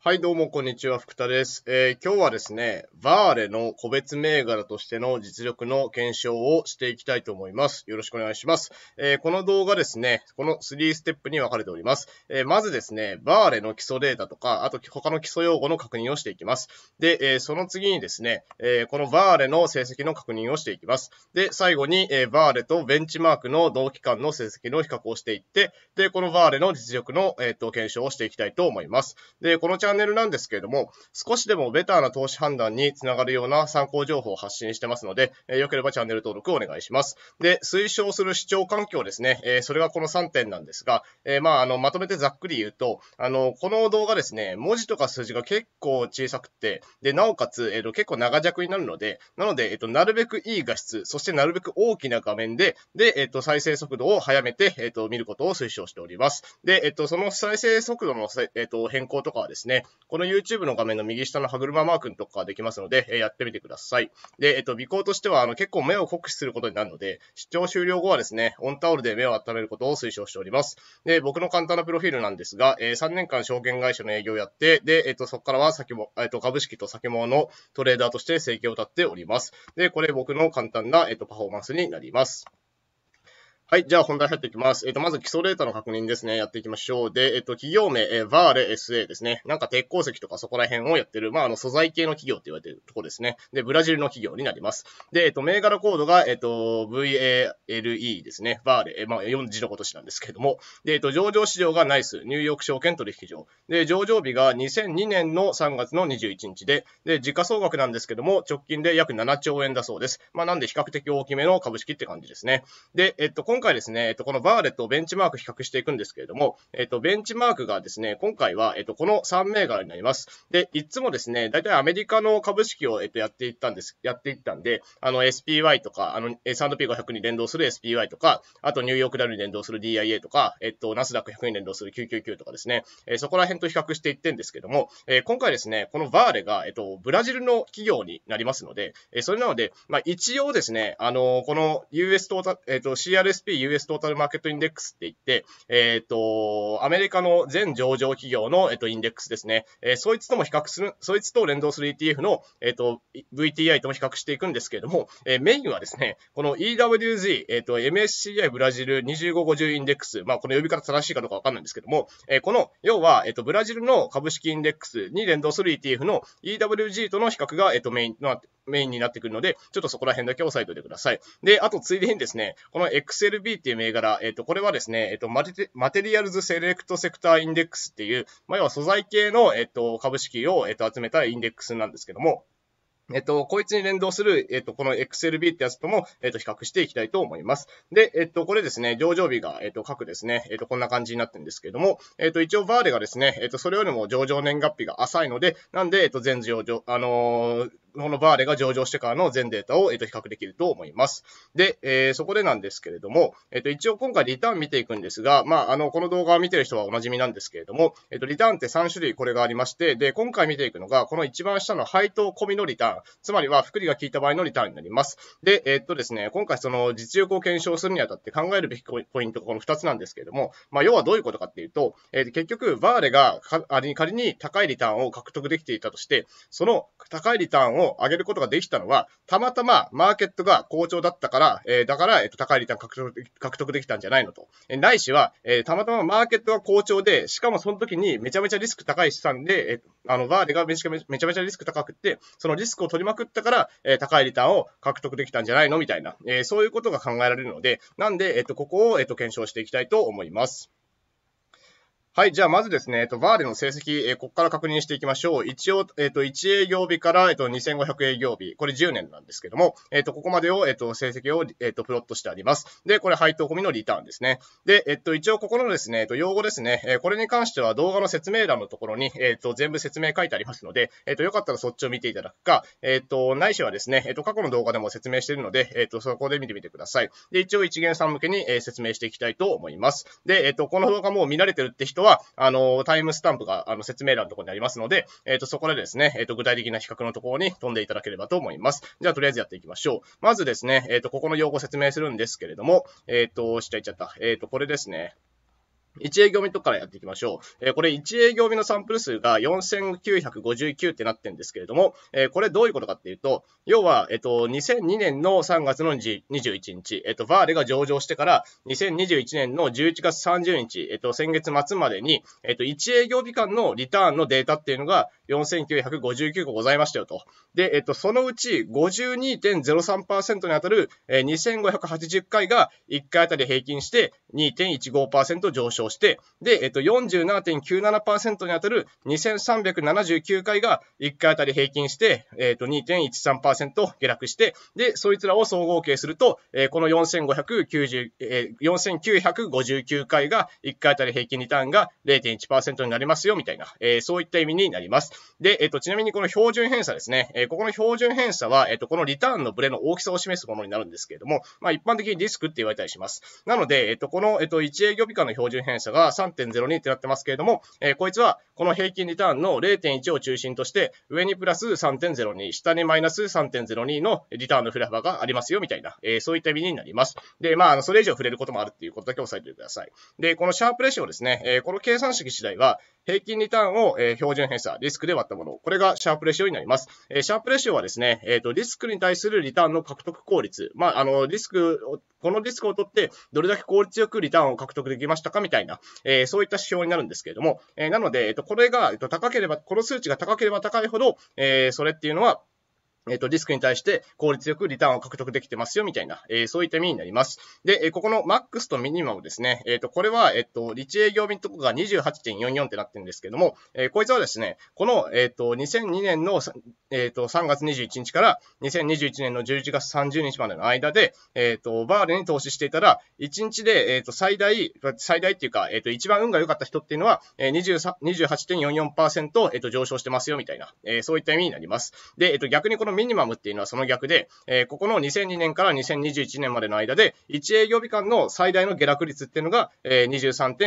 はい、どうも、こんにちは。福田です。えー、今日はですね、バーレの個別銘柄としての実力の検証をしていきたいと思います。よろしくお願いします。えー、この動画ですね、この3ステップに分かれております。えー、まずですね、バーレの基礎データとか、あと他の基礎用語の確認をしていきます。で、えその次にですね、えこのバーレの成績の確認をしていきます。で、最後に、えバーレとベンチマークの同期間の成績の比較をしていって、で、このバーレの実力の、えと、検証をしていきたいと思います。で、このチャャンネルなんですけれども、少しでもベターな投資判断につながるような参考情報を発信してますので、えー、よければチャンネル登録をお願いします。で、推奨する視聴環境ですね、えー、それがこの3点なんですが、えー、まあ、あの、まとめてざっくり言うと、あの、この動画ですね、文字とか数字が結構小さくて、で、なおかつ、えっ、と、結構長尺になるので、なので、えっ、と、なるべくいい画質、そしてなるべく大きな画面で、で、えっ、と、再生速度を早めて、えっ、と、見ることを推奨しております。で、えっ、と、その再生速度の、えっ、と、変更とかはですね、この YouTube の画面の右下の歯車マークのとこかできますので、えやってみてください。で、えっと、尾行としては、あの、結構目を酷使することになるので、視聴終了後はですね、オンタオルで目を温めることを推奨しております。で、僕の簡単なプロフィールなんですが、えー、3年間証券会社の営業をやって、で、えっと、そこからは先も、えっと、株式と先物のトレーダーとして生計を立っております。で、これ僕の簡単な、えっと、パフォーマンスになります。はい。じゃあ本題入っていきます。えっ、ー、と、まず基礎データの確認ですね。やっていきましょう。で、えっ、ー、と、企業名、えー、バーレ SA ですね。なんか鉄鉱石とかそこら辺をやってる、まあ、あの、素材系の企業って言われてるとこですね。で、ブラジルの企業になります。で、えっ、ー、と、銘柄コードが、えっ、と、VALE ですね。バーレ、えまあ、4字のことしなんですけども。で、えっ、と、上場市場がナイス、ニューヨーク証券取引所。で、上場日が2002年の3月の21日で、で、時価総額なんですけども、直近で約7兆円だそうです。まあ、なんで比較的大きめの株式って感じですね。で、えっ、と、今今回ですね、えっと、このバーレットをベンチマーク比較していくんですけれども、えっと、ベンチマークがですね、今回は、えっと、この3銘柄になります。で、いつもですね、大体アメリカの株式を、えっと、やっていったんです、やっていったんで、あの、SPY とか、あの、S&P500 に連動する SPY とか、あとニューヨークダルに連動する DIA とか、えっと、ナスダック100に連動する999とかですね、えー、そこら辺と比較していってんですけども、えー、今回ですね、このバーレが、えっと、ブラジルの企業になりますので、えー、それなので、まあ、一応ですね、あのこの US トータ、えっと、CRSP US トータルマーケットインデックスって言って、えっ、ー、と、アメリカの全上場企業の、えっと、インデックスですね。えー、そいつとも比較する、そいつと連動する ETF の、えっと、VTI とも比較していくんですけれども、えー、メインはですね、この EWZ、えっと、MSCI ブラジル2550インデックス、まあ、この呼び方正しいかどうかわかんないんですけども、えこの、要は、えっと、ブラジルの株式インデックスに連動する ETF の EWG との比較が、えっと、メインとなって、メインになってくるので、ちょっとそこら辺だけ押さえておいてください。で、あとついでにですね、この XLB っていう銘柄、えっ、ー、と、これはですね、えっ、ー、とマテ、マテリアルズセレクトセクターインデックスっていう、まあ、要は素材系の、えっ、ー、と、株式を、えっ、と、集めたインデックスなんですけども、えっと、こいつに連動する、えっと、この XLB ってやつとも、えっと、比較していきたいと思います。で、えっと、これですね、上場日が、えっと、各ですね、えっと、こんな感じになってるんですけれども、えっと、一応、バーレがですね、えっと、それよりも上場年月日が浅いので、なんで、えっと、全上場、あのーこのバーレが上場してからの全データを、えっと、比較できると思います。で、えー、そこでなんですけれども、えっと、一応今回リターン見ていくんですが、まあ、あの、この動画を見てる人はお馴染みなんですけれども、えっと、リターンって3種類これがありまして、で、今回見ていくのが、この一番下の配当込みのリターン、つまりは、福利が効いた場合のリターンになります。で、えっとですね、今回その実力を検証するにあたって考えるべきポイントがこの2つなんですけれども、まあ、要はどういうことかっていうと、えー、結局、バーレが仮に高いリターンを獲得できていたとして、その高いリターンをを上げることができたのは、たまたまマーケットが好調だったから、えー、だから、えっと、高いリターン獲得獲得できたんじゃないのと。えー、ないしは、えー、たまたまマーケットが好調で、しかもその時にめちゃめちゃリスク高い資産で、えー、あの、バーレがめちゃめちゃめちゃリスク高くって、そのリスクを取りまくったから、えー、高いリターンを獲得できたんじゃないのみたいな、えー、そういうことが考えられるので、なんで、えっと、ここを、えっと、検証していきたいと思います。はい、じゃあまずですね、えっと、バーでの成績、えー、ここから確認していきましょう。一応、えっと、1営業日から、えっと、2500営業日、これ10年なんですけども、えっと、ここまでを、えっと、成績を、えっと、プロットしてあります。で、これ配当込みのリターンですね。で、えっと、一応ここのですね、えっと、用語ですね、えこれに関しては動画の説明欄のところに、えっと、全部説明書いてありますので、えっと、よかったらそっちを見ていただくか、えっと、ないしはですね、えっと、過去の動画でも説明しているので、えっと、そこで見てみてください。で、一応一元さん向けに、え説明していきたいと思います。で、えっと、この動画も見られてるって人は、は、あの、タイムスタンプが、あの、説明欄のところにありますので、えっ、ー、と、そこでですね、えっ、ー、と、具体的な比較のところに飛んでいただければと思います。じゃあ、とりあえずやっていきましょう。まずですね、えっ、と、ここの用語説明するんですけれども、えっ、と、しちゃいちゃった。えっ、と、これですね。1営業目とからやっていきましょう。えー、これ1営業目のサンプル数が4959ってなってるんですけれども、えー、これどういうことかっていうと、要は、えっ、と、2002年の3月の21日、えっ、と、バーレが上場してから2021年の11月30日、えっ、と、先月末までに、えっ、と、1営業日間のリターンのデータっていうのが4959個ございましたよと。で、えっ、と、そのうち52.03%に当たる、2580回が1回あたり平均して2.15%上昇。して、で、えっと、47.97%に当たる2379回が1回あたり平均して、えっと、2.13%下落して、で、そいつらを総合計すると、えー、この4590、えー、4959回が1回あたり平均リターンが0.1%になりますよ、みたいな、えー、そういった意味になります。で、えっと、ちなみにこの標準偏差ですね、えー、ここの標準偏差は、えっと、このリターンのブレの大きさを示すものになるんですけれども、まあ、一般的にリスクって言われたりします。なので、えっと、この、えっと、1営業日間の標準変者が3.02ってなってますけれども、えー、こいつはこの平均リターンの0.1を中心として、上にプラス3.02、下にマイナス3.02のリターンの振れ幅がありますよ、みたいな、えー、そういった意味になります。で、まあ、それ以上触れることもあるっていうことだけ押さえておいてください。で、このシャープレシオですね、えー、この計算式次第は、平均リターンを、え標準偏差、リスクで割ったもの。これがシャープレシオになります。えシャープレシオはですね、えっ、と、リスクに対するリターンの獲得効率。まあ、あの、リスクを、このリスクを取って、どれだけ効率よくリターンを獲得できましたかみたいな、えそういった指標になるんですけれども、えなので、えっ、と、これが、えっ、と、高ければ、この数値が高ければ高いほど、えそれっていうのは、えっと、リスクに対して効率よくリターンを獲得できてますよ、みたいな、えー、そういった意味になります。で、えここのマックスとミニマムですね。えっ、ー、と、これは、えっ、と、立営業日のとこが28.44ってなってるんですけども、えー、こいつはですね、この、えっ、と、2002年の、えっ、と、3月21日から2021年の11月30日までの間で、えっ、と、バーレに投資していたら、1日で、えっ、と、最大、最大っていうか、えっ、と、一番運が良かった人っていうのは、えー、28.44%、えっ、と、上昇してますよ、みたいな、えそういった意味になります。で、えっ、と、逆にこのミニマムっていうのはその逆で、えー、ここの2002年から2021年までの間で、1営業日間の最大の下落率っていうのが、えー、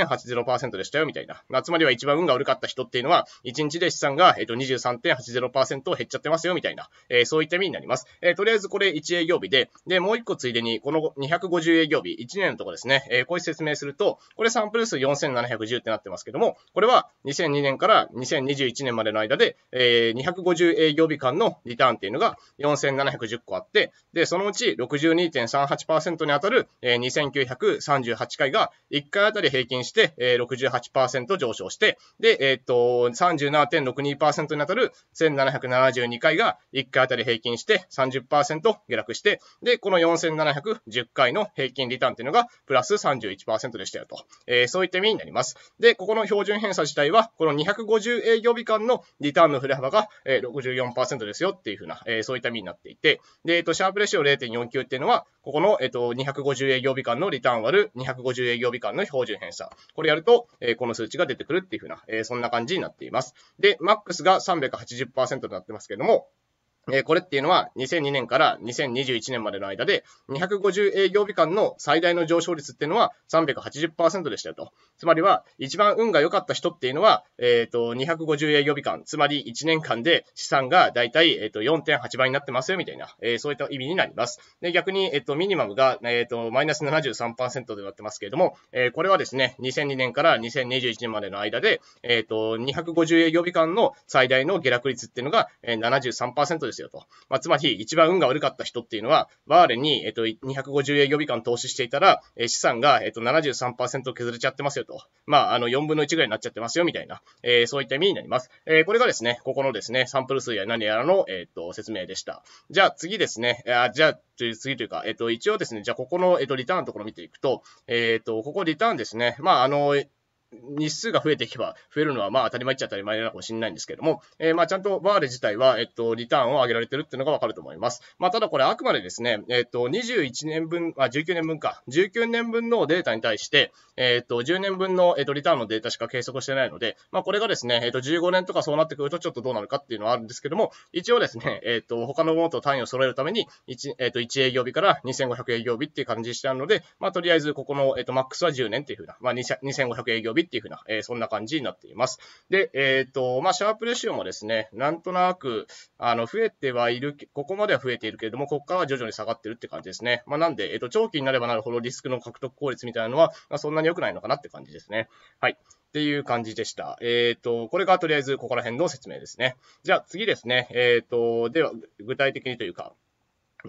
23.80%でしたよ、みたいな。まあ、つまりは一番運が悪かった人っていうのは、1日で資産が、えー、と23.80%減っちゃってますよ、みたいな。えー、そういった意味になります。えー、とりあえずこれ1営業日で、で、もう1個ついでに、この250営業日、1年のところですね、えー、こういう説明すると、これサンプル数4710ってなってますけども、これは2002年から2021年までの間で、えー、250営業日間のリターンっていうのが、が4710個あって、で、そのうち62.38%に当たる、えー、2938回が1回あたり平均して、えー、68%上昇して、で、えー、っと、37.62%に当たる1772回が1回あたり平均して30%下落して、で、この4710回の平均リターンというのがプラス31%でしたよと。えー、そういった意味になります。で、ここの標準偏差自体は、この250営業日間のリターンの振れ幅が、ー、64%ですよっていうふうなえー、そういった意味になっていて、で、えっ、と、シャープレシオ0.49っていうのは、ここの、えっ、と、250営業日間のリターン割る250営業日間の標準偏差。これやると、えー、この数値が出てくるっていうふうな、えー、そんな感じになっています。で、マックスが380%になってますけれども、えこれっていうのは2002年から2021年までの間で250営業日間の最大の上昇率っていうのは380%でしたよと。つまりは一番運が良かった人っていうのは、えー、と250営業日間、つまり1年間で資産がだいたい、えと4.8倍になってますよみたいな、えー、そういった意味になります。で逆に、えー、とミニマムが、えとマイナス73%でなってますけれども、えー、これはですね2002年から2021年までの間で、えー、と250営業日間の最大の下落率っていうのが、えー、73%でですよと。まあ、つまり、一番運が悪かった人っていうのは、バーレンに、えっと、250営業日間投資していたら、え資産が、えっと、73%削れちゃってますよと。まあ、あの、4分の1ぐらいになっちゃってますよ、みたいな、えー、そういった意味になります。えー、これがですね、ここのですね、サンプル数や何やらの、えっと、説明でした。じゃあ、次ですね、あ、じゃあ、次というか、えっと、一応ですね、じゃあ、ここの、えっと、リターンのところ見ていくと、えっと、ここリターンですね、まあ、あの、日数が増えていけば、増えるのはまあ当たり前っちゃ当たり前なのかもしれないんですけども、えー、まあちゃんとバーレ自体は、えっと、リターンを上げられてるっていうのがわかると思います。まあただこれあくまでですね、えっと、21年分、あ、19年分か、19年分のデータに対して、えっと、10年分の、えっと、リターンのデータしか計測してないので、まあこれがですね、えっと、15年とかそうなってくるとちょっとどうなるかっていうのはあるんですけども、一応ですね、えっと、他のものと単位を揃えるために、1、えっと、1営業日から2500営業日っていう感じしてあるので、まあとりあえずここの、えっと、マックスは10年っていうふうな、まあ2500営業日びっていうふうな、えー、そんな感じになっています。で、えっ、ー、と、まあ、シャープレシオもですね、なんとなく、あの、増えてはいる、ここまでは増えているけれども、ここからは徐々に下がってるって感じですね。まあ、なんで、えっ、ー、と、長期になればなるほどリスクの獲得効率みたいなのは、まあ、そんなに良くないのかなって感じですね。はい。っていう感じでした。えっ、ー、と、これがとりあえずここら辺の説明ですね。じゃあ次ですね。えっ、ー、と、では、具体的にというか、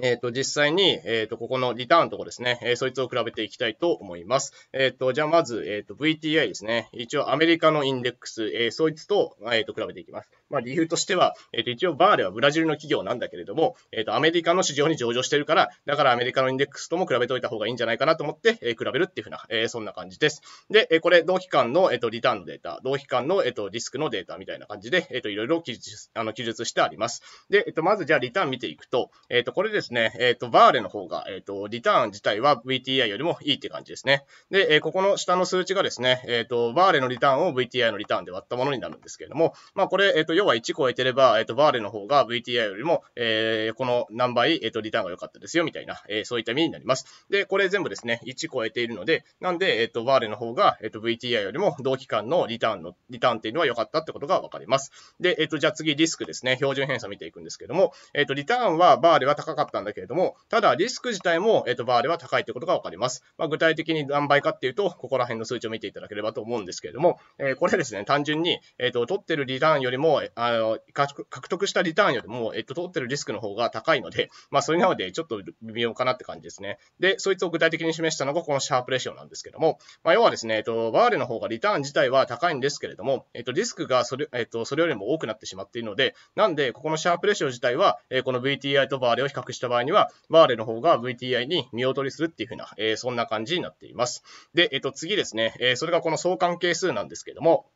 えっ、ー、と、実際に、えっ、ー、と、ここのリターンとこですね、えー、そいつを比べていきたいと思います。えっ、と、じゃあまず、えっ、と、VTI ですね。一応アメリカのインデックス、えそいつと、えっ、と、比べていきます。まあ、理由としては、えっ、と、一応バーレはブラジルの企業なんだけれども、えっ、と、アメリカの市場に上場してるから、だからアメリカのインデックスとも比べておいた方がいいんじゃないかなと思って、え比べるっていうふうな、えそんな感じです。で、えこれ、同期間の、えっ、と、リターンのデータ、同期間の、えっ、と、リスクのデータみたいな感じで、えっ、と、いろいろ記述、あの、記述してあります。で、えっ、と、まずじゃあリターン見ていくと、えっ、と、これですですね、えっ、ー、と、バーレの方が、えっ、ー、と、リターン自体は VTI よりもいいって感じですね。で、えー、ここの下の数値がですね、えっ、と、バーレのリターンを VTI のリターンで割ったものになるんですけれども、まあ、これ、えっ、と、要は1超えてれば、えっ、と、バーレの方が VTI よりも、えこの何倍、えっ、と、リターンが良かったですよ、みたいな、えそういった意味になります。で、これ全部ですね、1超えているので、なんで、えっ、と、バーレの方が、えっ、と、VTI よりも同期間のリターンの、リターンっていうのは良かったってことがわかります。で、えっ、と、じゃあ次、リスクですね、標準偏差見ていくんですけども、えっ、と、リターンはバーレは高かっったんだけれども、ただリスク自体も、えっ、と、バーでは高いということがわかります。まあ、具体的に何倍かっていうと、ここら辺の数値を見ていただければと思うんですけれども、えー、これですね、単純に、えっ、と、取ってるリターンよりも、あの、獲得したリターンよりも、えっ、と、取ってるリスクの方が高いので、まあ、それなので、ちょっと微妙かなって感じですね。で、そいつを具体的に示したのがこのシャープレシオなんですけども、まあ、要はですね、えっ、と、バーレの方がリターン自体は高いんですけれども、えっ、と、リスクがそれ、えっ、と、それよりも多くなってしまっているので、なんで、ここのシャープレシオ自体は、えこの VTI とバーレを比較してした場合には、バーレの方が VTI に見劣りするっていうふうな、えー、そんな感じになっています。で、えっ、と、次ですね、えー、それがこの相関係数なんですけども、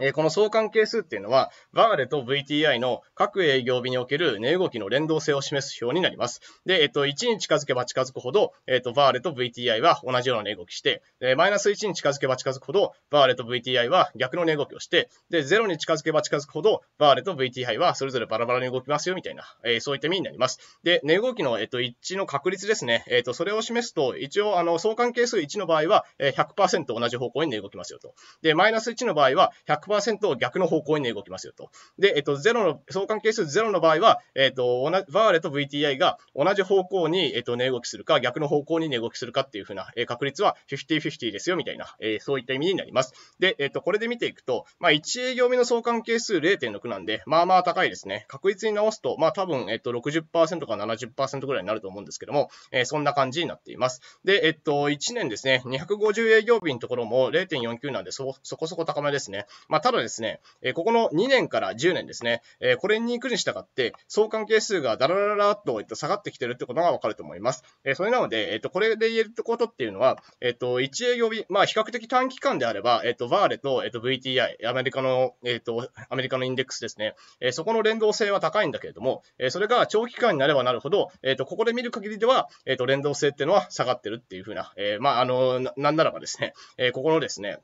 えー、この相関係数っていうのは、バーレと VTI の各営業日における値動きの連動性を示す表になります。で、えっと、1に近づけば近づくほど、えっと、バーレと VTI は同じような値動きして、マイナス1に近づけば近づくほど、バーレと VTI は逆の値動きをして、で、0に近づけば近づくほど、バーレと VTI はそれぞれバラバラに動きますよ、みたいな、えー、そういった意味になります。で、値動きの、えっと、一致の確率ですね。えっと、それを示すと、一応、あの、相関係数1の場合は、え100%同じ方向に値動きますよと。で、マイナス1の場合は100、100%逆の方向に動きますよと。で、えっと、0の、相関係数0の場合は、えっと、同じ、バーレと VTI が同じ方向に、えっと、値動きするか、逆の方向に値動きするかっていう風な、え確率は50-50ですよみたいな、えそういった意味になります。で、えっと、これで見ていくと、まあ、1営業目の相関係数0.6なんで、まあまあ高いですね。確率に直すと、まあ多分、えっと、60%か70%ぐらいになると思うんですけども、えそんな感じになっています。で、えっと、1年ですね、250営業日のところも0.49なんでそ、そこそこ高めですね。まただですね、えここの2年から10年ですね、えこれに行くに従って、相関係数がダラララっと下がってきてるってことがわかると思います。えそれなので、えっ、と、これで言えることっていうのは、えっ、と、1営業日、まあ、比較的短期間であれば、えっ、と、バーレと、えっ、と、VTI、アメリカの、えっ、と、アメリカのインデックスですね、えそこの連動性は高いんだけれども、えそれが長期間になればなるほど、えっ、と、ここで見る限りでは、えっ、と、連動性っていうのは下がってるっていうふうな、えまあ、あの、なんならばですね、えここのですね、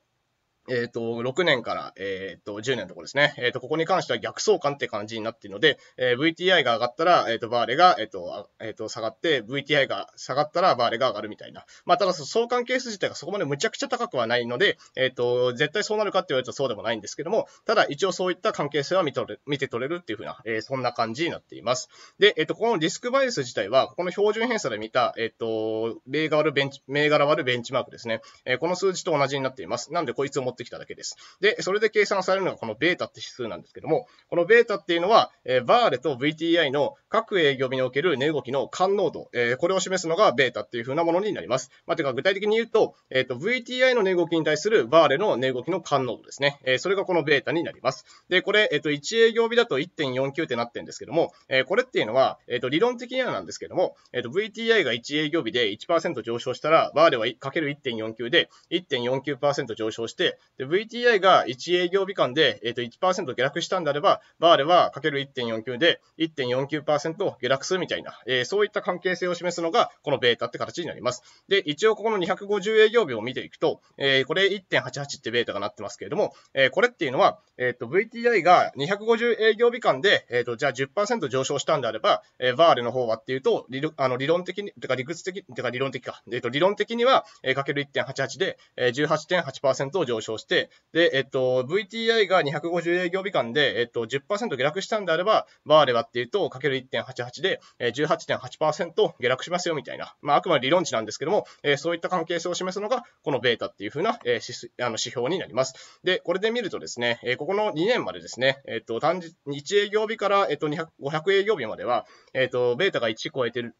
えっ、ー、と、6年から、えっ、ー、と、10年のところですね。えっ、ー、と、ここに関しては逆相関って感じになっているので、え VTI が上がったら、えっ、と、バーレが、えっ、と、えっ、と、下がって、VTI が下がったら、バーレが上がるみたいな。まあ、ただ、相関係数自体がそこまでむちゃくちゃ高くはないので、えっ、と、絶対そうなるかって言われるとそうでもないんですけども、ただ、一応そういった関係性は見とれ見て取れるっていうふうな、えそんな感じになっています。で、えっ、と、このディスクバイアス自体は、この標準偏差で見た、えっ、と、銘柄割るベンチマークですね。えこの数字と同じになっています。なんで、こいつを持ってきただけです。で、それで計算されるのがこのベータって指数なんですけども、このベータっていうのは、えー、バーレと VTI の各営業日における値動きの感濃度、えー、これを示すのがベータっていうふうなものになります。まあ、てか具体的に言うと、えっ、ー、と、VTI の値動きに対するバーレの値動きの感濃度ですね。えそれがこのベータになります。で、これ、えっ、と、1営業日だと1.49ってなってるんですけども、えこれっていうのは、えっ、と、理論的にはなんですけども、えっ、と、VTI が1営業日で1%上昇したら、バーレはかける1.49で1.49%上昇して、で、VTI が1営業日間で、えっ、ー、と、1%下落したんであれば、バーレはかける1.49で1.49%下落するみたいな、えー、そういった関係性を示すのが、このベータって形になります。で、一応ここの250営業日を見ていくと、えー、これ1.88ってベータがなってますけれども、えこれっていうのは、えっ、と、VTI が250営業日間で、えっ、と、じゃあ10%上昇したんであれば、えバーレの方はっていうと、理あの理論的に、てか理屈的、てか理論的か、えっ、と、理論的には、えかける1.88で、えー、18.8%上昇をして、で、えっと、VTI が250営業日間で、えっと、10%下落したんであれば、バーレはっていうと、かける1.88で、え18.8%下落しますよみたいな、まあ、あくまで理論値なんですけども、えー、そういった関係性を示すのが、このベータっていうふうな、えー、あの指標になります。で、これで見るとですね、えー、ここの2年までですね、えっと、単日1営業日から、えっと、500営業日までは、えっと、ベータが1超えてる、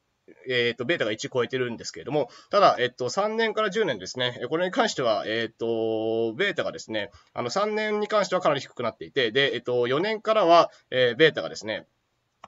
えっ、ー、と、ベータが1超えてるんですけれども、ただ、えっ、と、3年から10年ですね、これに関しては、えっ、と、ベータがですね、あの、3年に関してはかなり低くなっていて、で、えっ、と、4年からは、えー、ベータがですね、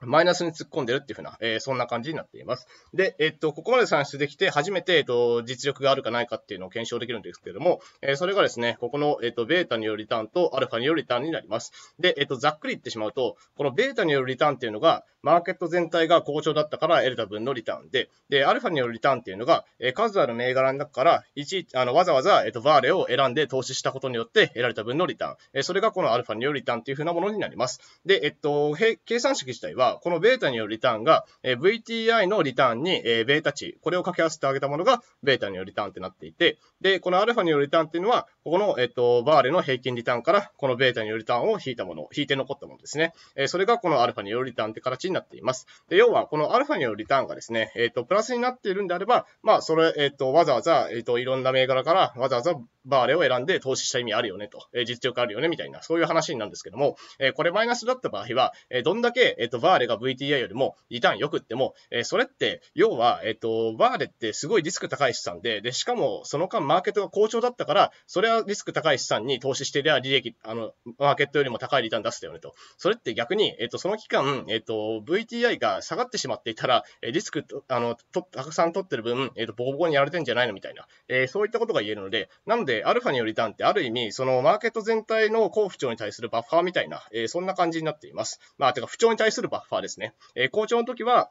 マイナスに突っ込んでるっていうふうな、えー、そんな感じになっています。で、えっと、ここまで算出できて、初めて、えっと、実力があるかないかっていうのを検証できるんですけれども、えー、それがですね、ここの、えっと、ベータによるリターンとアルファによるリターンになります。で、えっと、ざっくり言ってしまうと、このベータによるリターンっていうのが、マーケット全体が好調だったから得れた分のリターンで、で、アルファによるリターンっていうのが、え数ある銘柄の中から、いちあの、わざわざ、えっ、と、バーレを選んで投資したことによって得られた分のリターン、えそれがこのアルファによるリターンっていうふうなものになります。で、えっと、計算式自体は、このベータによるリターンが、え VTI のリターンに、えベータ値、これを掛け合わせてあげたものが、ベータによるリターンってなっていて、で、このアルファによるリターンっていうのは、ここの、えっと、バーレの平均リターンから、このベータによるリターンを引いたもの、引いて残ったものですね。えそれがこのアルファによるリターンって形にななっています。で要は、このアルファによるリターンがですね、えっ、ー、と、プラスになっているんであれば、まあ、それ、えっ、ー、と、わざわざ、えっ、ー、と、いろんな銘柄からわざわざバーレを選んで投資した意味あるよねと、え実力あるよねみたいな、そういう話なんですけども、えこれマイナスだった場合は、えどんだけ、えっ、と、バーレが VTI よりもリターン良くっても、えそれって、要は、えっ、と、バーレってすごいリスク高い資産で、で、しかも、その間マーケットが好調だったから、それはリスク高い資産に投資してりゃ利益、あの、マーケットよりも高いリターン出すだよねと。それって逆に、えっ、と、その期間、えっ、と、VTI が下がってしまっていたら、リスクと、あの、と、たくさん取ってる分、えっ、ー、と、ボコボコにやられてんじゃないのみたいな、えー、そういったことが言えるので、なので、アルファによりダウンって、ある意味、その、マーケット全体の好不調に対するバッファーみたいな、えー、そんな感じになっています。まあ、てか、不調に対するバッファーですね。え好調の時は、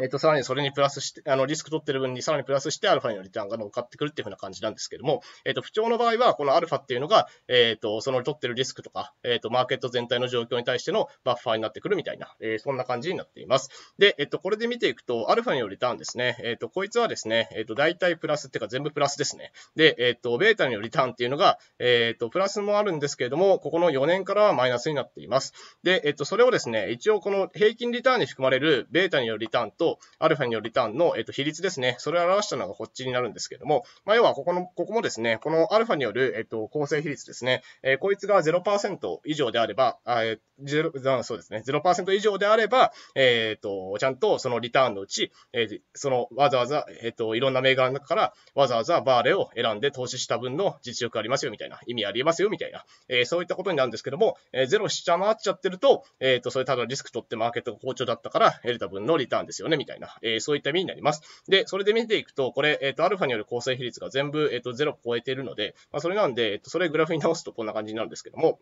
えっ、と、さらにそれにプラスして、あの、リスク取ってる分にさらにプラスして、アルファよるリターンが乗っかってくるっていうふうな感じなんですけども、えっ、と、不調の場合は、このアルファっていうのが、えっ、と、その取ってるリスクとか、えっ、と、マーケット全体の状況に対してのバッファーになってくるみたいな、えそんな感じになっています。で、えっ、と、これで見ていくと、アルファによるリターンですね。えっ、と、こいつはですね、えっ、と、大体プラスっていうか全部プラスですね。で、えっ、と、ベータによるリターンっていうのが、えっ、と、プラスもあるんですけれども、ここの4年からはマイナスになっています。で、えっ、と、それをですね、一応この平均リターンに含まれるベータによるリターンと、と、アルファによるリターンの、えっと、比率ですね。それを表したのがこっちになるんですけども、まあ、要はここの、ここもですね、このアルファによる、えっと、構成比率ですね。えー、こいつが0%以上であれば、あえーゼロ、そうですね、0%以上であれば、えっ、ー、と、ちゃんとそのリターンのうち、えー、そのわざわざ、えっ、ー、と、いろんな銘柄の中からわざわざバーレを選んで投資した分の実力ありますよみたいな、意味ありますよみたいな、えそういったことになるんですけども、えー、0下回っちゃってると、えっ、と、それただリスク取ってマーケットが好調だったから得た分のリターンですよねみたいな、えそういった意味になります。で、それで見ていくと、これ、えっ、と、アルファによる構成比率が全部、えっ、と、ゼロ超えているので、まあ、それなんで、えっ、と、それグラフに直すとこんな感じになるんですけども、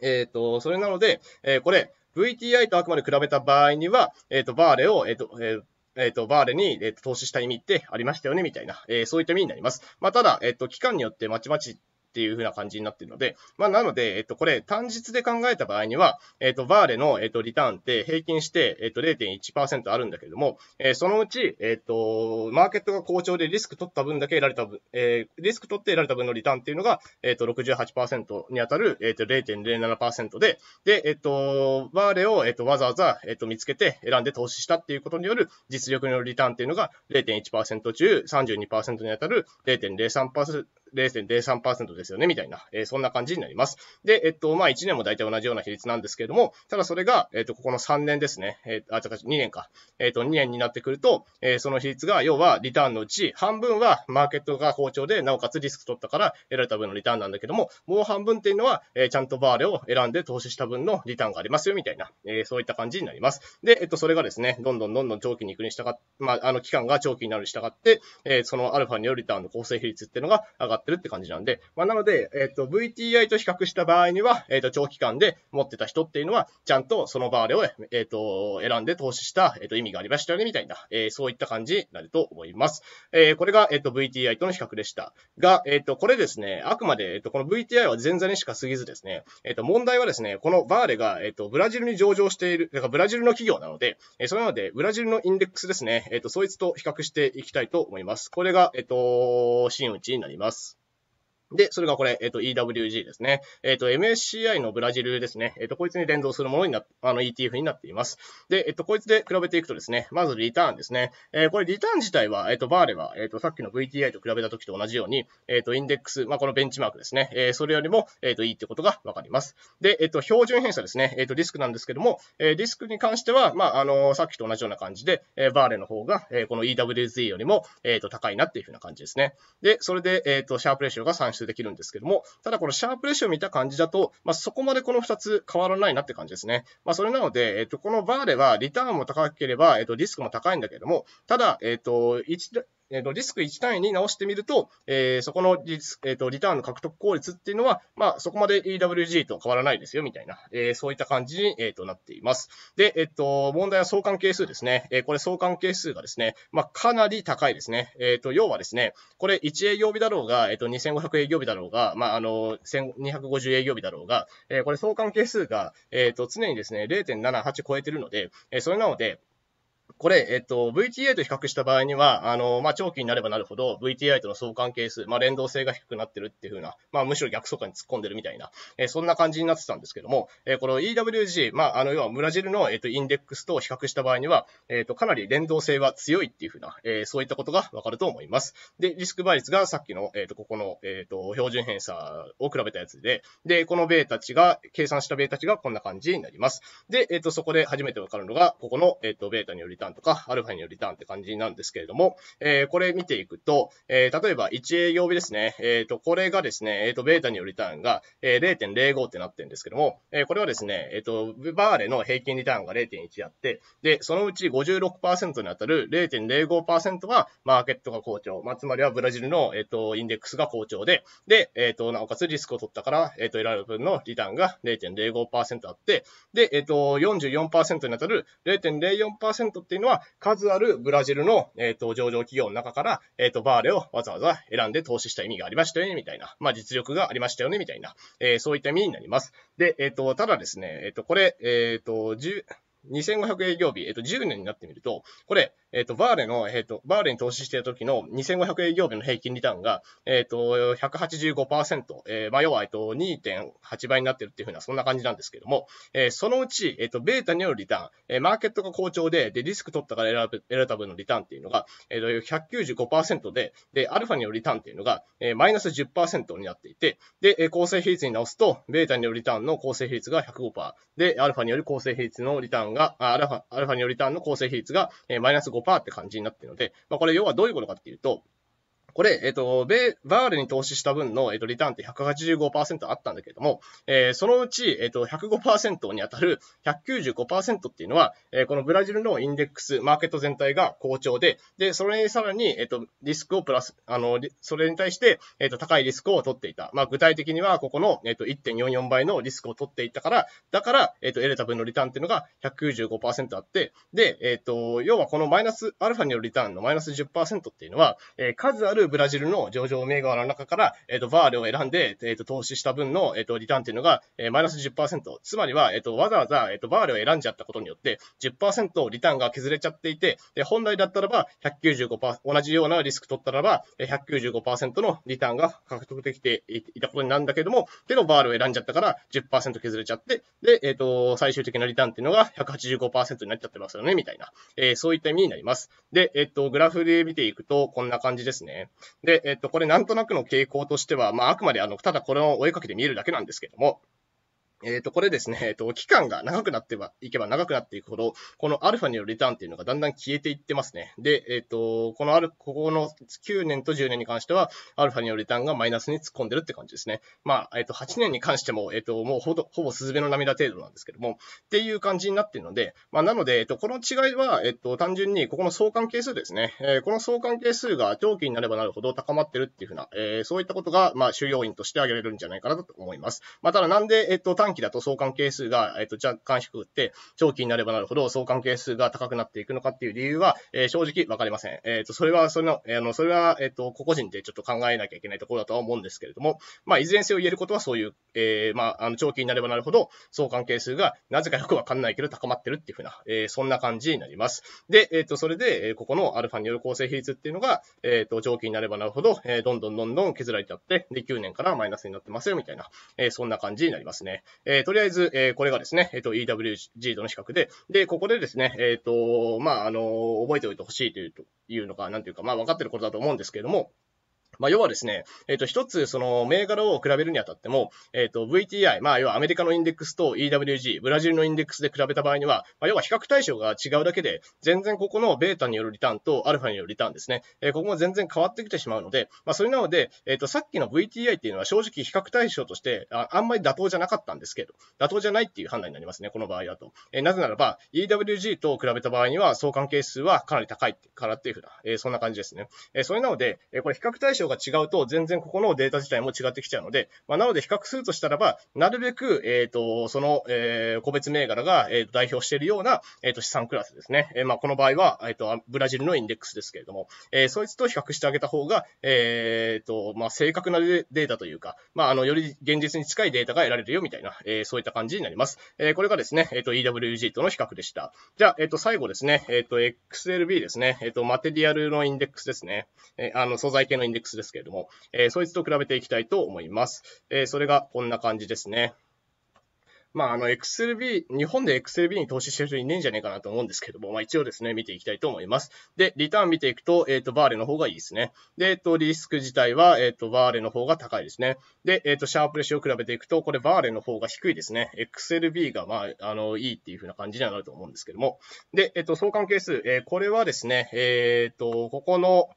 えっ、ー、と、それなので、えー、これ、VTI とあくまで比べた場合には、えっ、ー、と、バーレを、えっ、と、えーえっ、と、バーレに、えー、と投資した意味ってありましたよね、みたいな、えそういった意味になります。まあ、ただ、えっ、と、期間によってまちまちっていう風な感じになってるので、まあ、なので、えっと、これ、単日で考えた場合には、えっと、バーレの、えっと、リターンって平均して、えっと、0.1%あるんだけれども、えー、そのうち、えっと、マーケットが好調でリスク取った分だけ得られた分、えー、リスク取って得られた分のリターンっていうのが、えっと、68%に当たる、えっと、0.07%で、で、えっと、バーレを、えっと、わざわざ、えっと、見つけて選んで投資したっていうことによる実力のリターンっていうのが0.1%中32%に当たる0.03%、0.03%ですよね、みたいな、えー、そんな感じになります。で、えっと、まあ、1年も大体同じような比率なんですけれども、ただそれが、えっと、ここの3年ですね、えっ、ー、あ、違う、2年か、えっと、2年になってくると、えー、その比率が、要は、リターンのうち、半分はマーケットが好調で、なおかつリスク取ったから得られた分のリターンなんだけども、もう半分っていうのは、えー、ちゃんとバーレを選んで投資した分のリターンがありますよ、みたいな、えー、そういった感じになります。で、えっと、それがですね、どんどんどんどん長期に行くに従って、まあ、あの期間が長期になるに従って、えー、そのアルファによるリターンの構成比率っていうのが上がってってるって感じなんで、まあ、なので、えっ、ー、と、VTI と比較した場合には、えっ、ー、と、長期間で持ってた人っていうのは、ちゃんとそのバーレを、えっ、ー、と、選んで投資した、えっ、と、意味がありましたよね、みたいな、えそういった感じになると思います。えこれが、えっ、と、VTI との比較でした。が、えっ、と、これですね、あくまで、えっ、と、この VTI は前座にしか過ぎずですね、えっ、と、問題はですね、このバーレが、えっ、と、ブラジルに上場している、だからブラジルの企業なので、えそれまで、ブラジルのインデックスですね、えっ、と、そいつと比較していきたいと思います。これが、えっ、と、真打ちになります。で、それがこれ、えっ、ー、と、EWG ですね。えっ、ー、と、MSCI のブラジルですね。えっ、ー、と、こいつに連動するものにな、あの、ETF になっています。で、えっ、と、こいつで比べていくとですね、まずリターンですね。えこれ、リターン自体は、えっ、と、バーレは、えっ、と、さっきの VTI と比べた時と同じように、えっ、と、インデックス、まあ、このベンチマークですね。えそれよりも、えっ、と、いいってことがわかります。で、えっ、と、標準偏差ですね。えっ、と、リスクなんですけども、えリスクに関しては、まあ、あのさっきと同じような感じで、えバーレの方が、えこの EWZ よりも、えっ、と、高いなっていうふうな感じですね。で、それで、えっ、と、シャープレシオが3習できるんですけども、ただこのシャープレシオ見た感じだと、まあ、そこまでこの2つ変わらないなって感じですね。まあ、それなので、えっ、と、このバーではリターンも高ければ、えっ、と、リスクも高いんだけども、ただ、えっ、と、1、えー、とリスク1単位に直してみると、えー、そこのリス、えー、とリターンの獲得効率っていうのは、まあ、そこまで EWG と変わらないですよ、みたいな、えー、そういった感じに、えー、となっています。で、えっ、と、問題は相関係数ですね。えこれ相関係数がですね、まあ、かなり高いですね。えっ、と、要はですね、これ1営業日だろうが、えっ、と、2500営業日だろうが、まあ、あの、1250営業日だろうが、えこれ相関係数が、えっ、と、常にですね、0.78超えてるので、えそれなので、これ、えっと、VTI と比較した場合には、あの、まあ、長期になればなるほど、VTI との相関係数、まあ、連動性が低くなってるっていう風な、まあ、むしろ逆相関に突っ込んでるみたいな、えー、そんな感じになってたんですけども、えー、この EWG、まあ、あの、要はブラジルの、えっと、インデックスと比較した場合には、えっと、かなり連動性は強いっていう風な、えー、そういったことがわかると思います。で、リスク倍率がさっきの、えっと、ここの、えっと、標準偏差を比べたやつで、で、このベータ値が、計算したベータ値がこんな感じになります。で、えっと、そこで初めてわかるのが、ここの、えっと、ベータによりたターンとか、アルファによるリターンって感じなんですけれども、えー、これ見ていくと、えー、例えば1営業日ですね、えっ、ー、と、これがですね、えっ、と、ベータによるリターンが、え0.05ってなってるんですけども、えこれはですね、えっ、と、バーレの平均リターンが0.1あって、で、そのうち56%に当たる0.05%はマーケットが好調、まあ、つまりはブラジルの、えっ、と、インデックスが好調で、で、えっ、と、なおかつリスクを取ったから、えっ、と、得られる分のリターンが0.05%あって、で、えっ、と、44%に当たる0.04%っていういうのは、数あるブラジルの、えっ、と、上場企業の中から、えっ、と、バーレをわざわざ選んで投資した意味がありましたよね、みたいな。まあ、実力がありましたよね、みたいな。えそういった意味になります。で、えっ、と、ただですね、えっ、と、これ、えっ、と、10、2500営業日、えっと、10年になってみると、これ、えっと、バーレの、えっと、バーレに投資している時の2500営業日の平均リターンが、えっと、185%、えー、まあ、要は、えっと、2.8倍になってるっていうふうな、そんな感じなんですけども、えー、そのうち、えっと、ベータによるリターン、えー、マーケットが好調で、で、リスク取ったから選ぶ、選た分のリターンっていうのが、えっと、195%で、で、アルファによるリターンっていうのが、えー、マイナス10%になっていて、で、構成比率に直すと、ベータによるリターンの構成比率が105%、で、アルファによる構成比率のリターンンが、アルファ、アルファによりターンの構成比率が、えー、マイナス5%って感じになってるので、まあ、これ要はどういうことかっていうと、これ、えっ、と、ベ、バーレに投資した分の、えっ、と、リターンって185%あったんだけれども、えー、そのうち、えっ、と、105%に当たる195%っていうのは、えー、このブラジルのインデックス、マーケット全体が好調で、で、それにさらに、えっ、と、リスクをプラス、あの、それに対して、えっ、と、高いリスクを取っていた。まあ、具体的には、ここの、えっ、と、1.44倍のリスクを取っていたから、だから、えっ、と、得れた分のリターンっていうのが195%あって、で、えっ、と、要はこのマイナス、アルファによるリターンのマイナス10%っていうのは、え数あるブラジルの上場銘柄の中から、えっ、と、バールを選んで、えっ、と、投資した分の、えっ、と、リターンっていうのが、えマイナス10%。つまりは、えっ、と、わざわざ、えっ、と、バールを選んじゃったことによって、10%リターンが削れちゃっていて、で、本来だったらば、195%、同じようなリスク取ったらば、195%のリターンが獲得できていたことになるんだけども、けど、バールを選んじゃったから10%削れちゃって、で、えっ、と、最終的なリターンっていうのが185%になっちゃってますよね、みたいな。えー、そういった意味になります。で、えっ、と、グラフで見ていくと、こんな感じですね。で、えっと、これなんとなくの傾向としては、まあ、あくまであの、ただこれを追いかけて見えるだけなんですけども、えっ、ー、と、これですね、えっ、ー、と、期間が長くなってはいけば長くなっていくほど、このアルファによるリターンっていうのがだんだん消えていってますね。で、えっ、ー、と、このある、ここの9年と10年に関しては、アルファによるリターンがマイナスに突っ込んでるって感じですね。まあ、えっ、と、8年に関しても、えっ、と、もうほぼ、ほぼスズメの涙程度なんですけども、っていう感じになっているので、まあ、なので、えっ、と、この違いは、えっ、と、単純に、ここの相関係数ですね。えこの相関係数が長期になればなるほど高まってるっていうふうな、えそういったことが、まあ、主要因として挙げられるんじゃないかなと思います。まあ、ただなんで、えっ、と、短期だと相関係数が、えっと、若干低くって、長期になればなるほど相関係数が高くなっていくのかっていう理由は、えー、正直わかりません。えっ、ー、と、それは、その、あの、それは、えっ、ー、と、個々人でちょっと考えなきゃいけないところだとは思うんですけれども、まあ、いずれにせよ言えることはそういう、えまあ、あの、長期になればなるほど相関係数がなぜかよくわかんないけど高まってるっていうふうな、えそんな感じになります。で、えっ、と、それで、えここのアルファによる構成比率っていうのが、えっ、と、長期になればなるほど、えどんどんどんどん削られちゃって、で、9年からマイナスになってますよ、みたいな、えそんな感じになりますね。えー、とりあえず、えー、これがですね、えっ、ー、と、EWG との比較で、で、ここでですね、えっ、と、まあ、あの覚えておいてほしいという、というのが、なんていうか、まあ、分かってることだと思うんですけれども、まあ、要はですね、えっ、ー、と、一つ、その、銘柄を比べるにあたっても、えっ、ー、と、VTI、まあ、要はアメリカのインデックスと EWG、ブラジルのインデックスで比べた場合には、まあ、要は比較対象が違うだけで、全然ここのベータによるリターンとアルファによるリターンですね、えー、ここも全然変わってきてしまうので、まあ、それなので、えっ、と、さっきの VTI っていうのは正直比較対象としてあ、あんまり妥当じゃなかったんですけど、妥当じゃないっていう判断になりますね、この場合だと。えなぜならば、EWG と比べた場合には、相関係数はかなり高いからっていうふうな、えそんな感じですね。えそれなので、えこれ比較対象象が違うと、全然ここのデータ自体も違ってきちゃうので、まあ、なので比較するとしたらば、なるべく、えっ、ー、と、その、えー、個別銘柄が、えー、代表しているような、えっ、ー、と、資産クラスですね。えー、まあ、この場合は、えっ、ー、と、ブラジルのインデックスですけれども、えー、そいつと比較してあげた方が、えっ、ー、と、まあ、正確なデータというか、まあ、あの、より現実に近いデータが得られるよみたいな、えー、そういった感じになります。えー、これがですね、えっ、ー、と、EWG との比較でした。じゃあ、えっ、と、最後ですね、えっ、と、XLB ですね、えっ、と、マテリアルのインデックスですね。えあの、素材系のインデックスクスですけれども、えそいつと比べていきたいと思います。えそれがこんな感じですね。まあ、あの、XLB、日本で XLB に投資してる人いねえんじゃねえかなと思うんですけども、まあ一応ですね、見ていきたいと思います。で、リターン見ていくと、えっ、ー、と、バーレの方がいいですね。で、えっ、ー、と、リスク自体は、えっ、ー、と、バーレの方が高いですね。で、えっと、シャープレシオを比べていくと、これバーレの方が低いですね。XLB が、まあ、あの、いいっていう風な感じにはなると思うんですけども。で、えっと、相関係数、えこれはですね、えっと、ここの、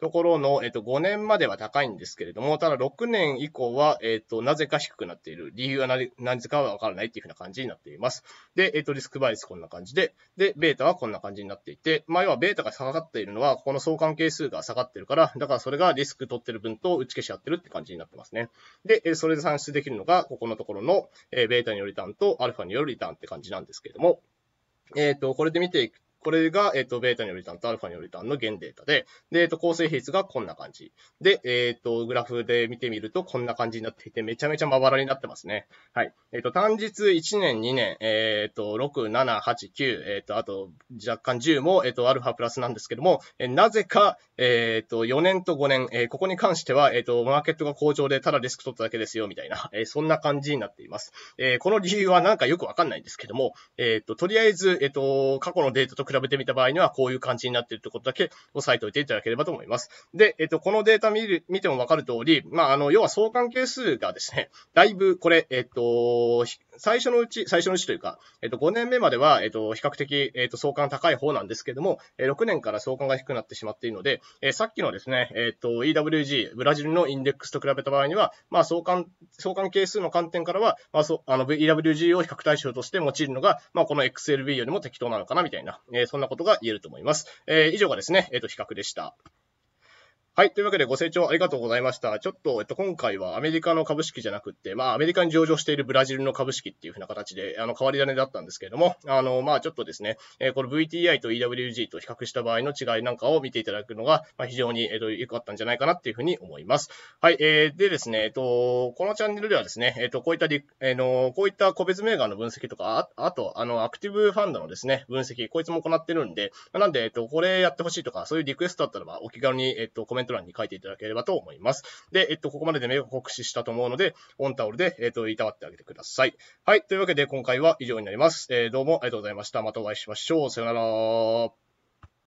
ところの、えっと、5年までは高いんですけれども、ただ6年以降は、えっと、なぜか低くなっている。理由はななぜかはわからないっていうふうな感じになっています。で、えっと、リスクバイスこんな感じで、で、ベータはこんな感じになっていて、まあ、要はベータが下がっているのは、ここの相関係数が下がってるから、だからそれがリスク取ってる分と打ち消し合ってるって感じになってますね。で、それで算出できるのが、ここのところの、えベータによるリターンとアルファによるリターンって感じなんですけれども、えっ、ー、と、これで見ていくこれが、えっ、と、ベータによりリタンとアルファによりリタンの原データで、で、えっ、と、構成比率がこんな感じ。で、えっ、と、グラフで見てみると、こんな感じになっていて、めちゃめちゃまばらになってますね。はい。えっ、と、単日1年、2年、えっ、と、6、7、8、9、えっ、と、あと、若干10も、えっ、と、アルファプラスなんですけども、えなぜか、えっ、と、4年と5年、えここに関しては、えっ、と、マーケットが好調で、ただリスク取っただけですよ、みたいな、えそんな感じになっています。えこの理由はなんかよくわかんないんですけども、えっ、と、とりあえず、えっ、と、過去のデータと比比べてみた場合には、こういう感じになっているということだけ押さえておいていただければと思います。で、えっと、このデータ見る、見てもわかる通り、まあ、あの、要は相関係数がですね、だいぶこれ、えっと、最初のうち、最初のうちというか、えっと、5年目までは、えっと、比較的、えっと、相関高い方なんですけども、6年から相関が低くなってしまっているので、えさっきのですね、えっと、EWG、ブラジルのインデックスと比べた場合には、まあ、相関、相関係数の観点からは、まあ、そあの、EWG を比較対象として用いるのが、まあ、この XLB よりも適当なのかな、みたいな、えそんなことが言えると思います。え以上がですね、えっと、比較でした。はい。というわけでご清聴ありがとうございました。ちょっと、えっと、今回はアメリカの株式じゃなくて、まあ、アメリカに上場しているブラジルの株式っていうふうな形で、あの、変わり種だったんですけれども、あの、まあ、ちょっとですね、えこの VTI と EWG と比較した場合の違いなんかを見ていただくのが、まあ、非常に、えっと、良かったんじゃないかなっていうふうに思います。はい。えー、でですね、えっと、このチャンネルではですね、えっと、こういったええの、こういった個別銘柄の分析とか、ああと、あの、アクティブファンドのですね、分析、こいつも行ってるんで、なんで、えっと、これやってほしいとか、そういうリクエストだったらば、お気軽に、えっと、コメントント欄に書いていただければと思います。で、えっと、ここまでで目を酷使したと思うので、オンタオルで、えっと、いたわってあげてください。はい。というわけで、今回は以上になります。えー、どうもありがとうございました。またお会いしましょう。さよなら。